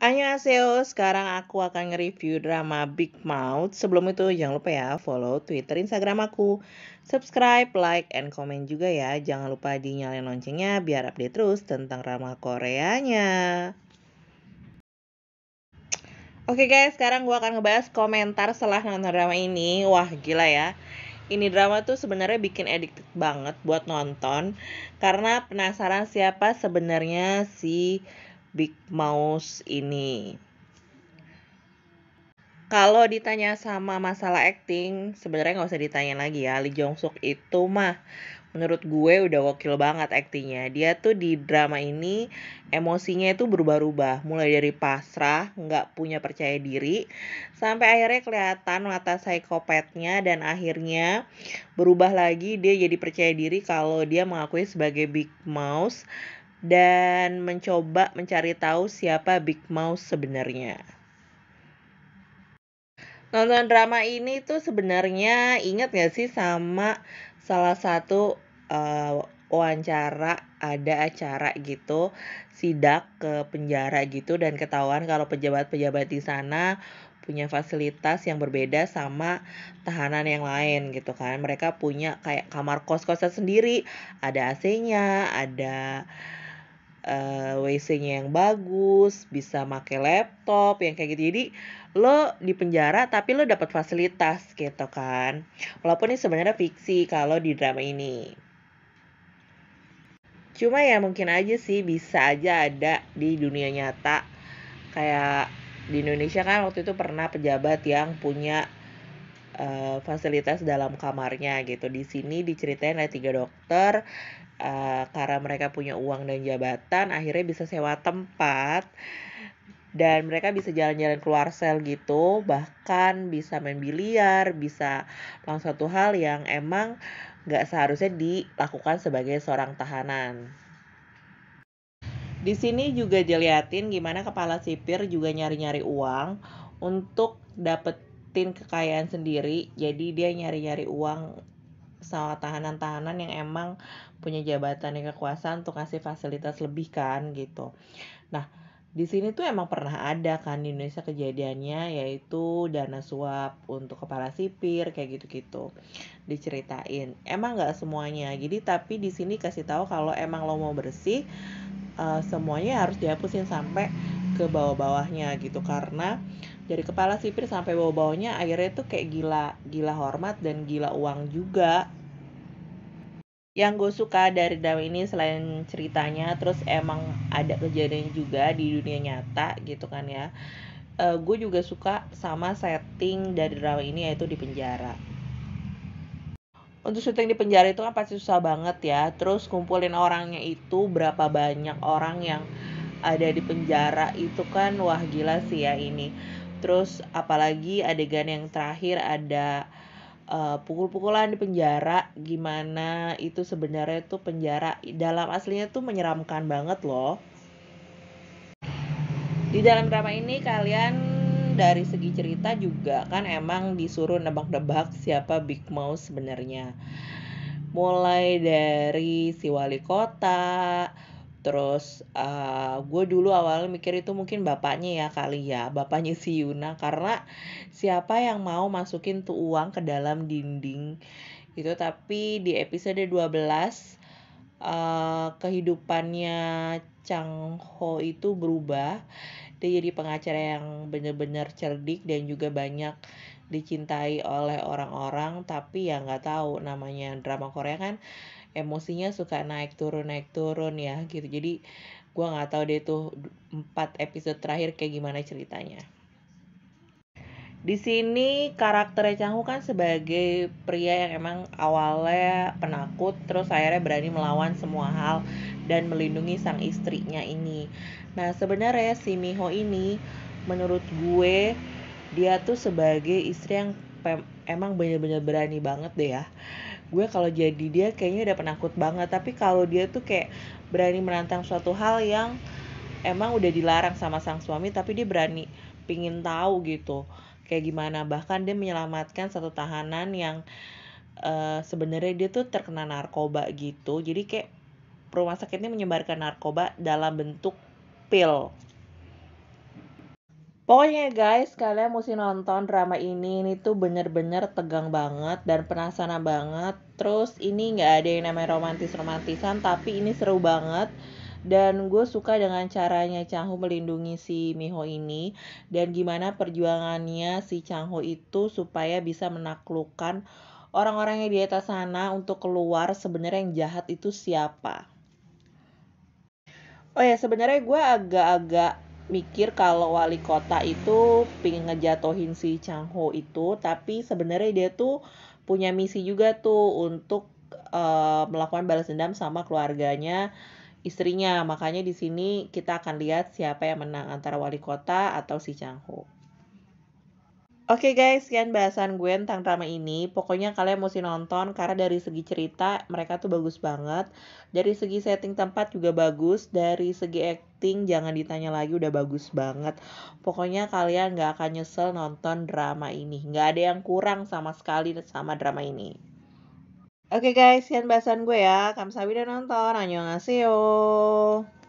Annyeonghaseyo, sekarang aku akan nge-review drama Big Mouth. Sebelum itu jangan lupa ya follow Twitter, Instagram aku, subscribe, like, and comment juga ya. Jangan lupa dinyalain loncengnya biar update terus tentang drama Koreanya. Oke okay guys, sekarang gua akan ngebahas komentar setelah nonton drama ini. Wah gila ya. Ini drama tuh sebenarnya bikin addicted banget buat nonton karena penasaran siapa sebenarnya si Big Mouse ini. Kalau ditanya sama masalah acting, sebenarnya nggak usah ditanya lagi ya. Lee Jong Suk itu mah menurut gue udah wakil banget aktingnya. Dia tuh di drama ini emosinya itu berubah-ubah. Mulai dari pasrah, nggak punya percaya diri, sampai akhirnya kelihatan mata psikopatnya dan akhirnya berubah lagi dia jadi percaya diri kalau dia mengakui sebagai Big Mouse dan mencoba mencari tahu siapa Big Mouse sebenarnya. Nonton drama ini tuh sebenarnya ingat gak sih sama salah satu uh, wawancara ada acara gitu sidak ke penjara gitu dan ketahuan kalau pejabat-pejabat di sana punya fasilitas yang berbeda sama tahanan yang lain gitu kan mereka punya kayak kamar kos-kosan sendiri ada AC-nya ada uh, eh, WC-nya yang bagus, bisa pakai laptop yang kayak gitu. Jadi lo di penjara tapi lo dapat fasilitas gitu kan. Walaupun ini sebenarnya fiksi kalau di drama ini. Cuma ya mungkin aja sih bisa aja ada di dunia nyata kayak di Indonesia kan waktu itu pernah pejabat yang punya uh, fasilitas dalam kamarnya gitu. Di sini diceritain ada tiga dokter uh, karena mereka punya uang dan jabatan akhirnya bisa sewa tempat dan mereka bisa jalan-jalan keluar sel gitu bahkan bisa main biliar bisa langsung satu hal yang emang nggak seharusnya dilakukan sebagai seorang tahanan di sini juga diliatin gimana kepala sipir juga nyari-nyari uang untuk dapat dapetin kekayaan sendiri jadi dia nyari-nyari uang sama tahanan-tahanan yang emang punya jabatan dan kekuasaan untuk kasih fasilitas lebih kan gitu nah di sini tuh emang pernah ada kan di Indonesia kejadiannya yaitu dana suap untuk kepala sipir kayak gitu-gitu diceritain emang nggak semuanya jadi tapi di sini kasih tahu kalau emang lo mau bersih uh, semuanya harus dihapusin sampai ke bawah-bawahnya gitu karena dari kepala sipir sampai bawah-bawahnya akhirnya tuh kayak gila gila hormat dan gila uang juga yang gue suka dari drama ini selain ceritanya terus emang ada kejadian juga di dunia nyata gitu kan ya e, gue juga suka sama setting dari drama ini yaitu di penjara untuk syuting di penjara itu kan pasti susah banget ya terus kumpulin orangnya itu berapa banyak orang yang ada di penjara itu kan wah gila sih ya ini terus apalagi adegan yang terakhir ada uh, pukul-pukulan di penjara gimana itu sebenarnya itu penjara dalam aslinya tuh menyeramkan banget loh di dalam drama ini kalian dari segi cerita juga kan emang disuruh nebak-nebak siapa Big Mouse sebenarnya mulai dari si wali kota Terus uh, eh, gue dulu awal mikir itu mungkin bapaknya ya kali ya, bapaknya si Yuna karena siapa yang mau masukin tuh uang ke dalam dinding gitu, tapi di episode 12 uh, eh, kehidupannya Chang Ho itu berubah. Dia jadi pengacara yang bener-bener cerdik dan juga banyak dicintai oleh orang-orang tapi ya nggak tahu namanya drama Korea kan emosinya suka naik turun naik turun ya gitu jadi gue nggak tahu deh tuh empat episode terakhir kayak gimana ceritanya di sini karakternya Changhu kan sebagai pria yang emang awalnya penakut terus akhirnya berani melawan semua hal dan melindungi sang istrinya ini. Nah, sebenarnya si Miho ini menurut gue dia tuh sebagai istri yang emang bener-bener berani banget deh ya gue kalau jadi dia kayaknya udah penakut banget tapi kalau dia tuh kayak berani menantang suatu hal yang emang udah dilarang sama sang suami tapi dia berani pingin tahu gitu kayak gimana bahkan dia menyelamatkan satu tahanan yang uh, sebenarnya dia tuh terkena narkoba gitu jadi kayak rumah sakitnya menyebarkan narkoba dalam bentuk pil Pokoknya guys, kalian mesti nonton drama ini. Ini tuh bener-bener tegang banget dan penasaran banget. Terus ini nggak ada yang namanya romantis-romantisan, tapi ini seru banget. Dan gue suka dengan caranya Changho melindungi si Miho ini dan gimana perjuangannya si Changho itu supaya bisa menaklukkan orang-orang yang di atas sana untuk keluar sebenarnya yang jahat itu siapa. Oh ya sebenarnya gue agak-agak mikir kalau wali kota itu pengen ngejatohin si Chang Ho itu tapi sebenarnya dia tuh punya misi juga tuh untuk uh, melakukan balas dendam sama keluarganya istrinya makanya di sini kita akan lihat siapa yang menang antara wali kota atau si Chang Ho. Oke okay guys, sekian bahasan gue tentang drama ini. Pokoknya kalian mesti nonton karena dari segi cerita mereka tuh bagus banget. Dari segi setting tempat juga bagus. Dari segi acting jangan ditanya lagi udah bagus banget. Pokoknya kalian gak akan nyesel nonton drama ini. Gak ada yang kurang sama sekali sama drama ini. Oke okay guys, sekian bahasan gue ya. Kamu sabi udah nonton. Annyeonghaseyo.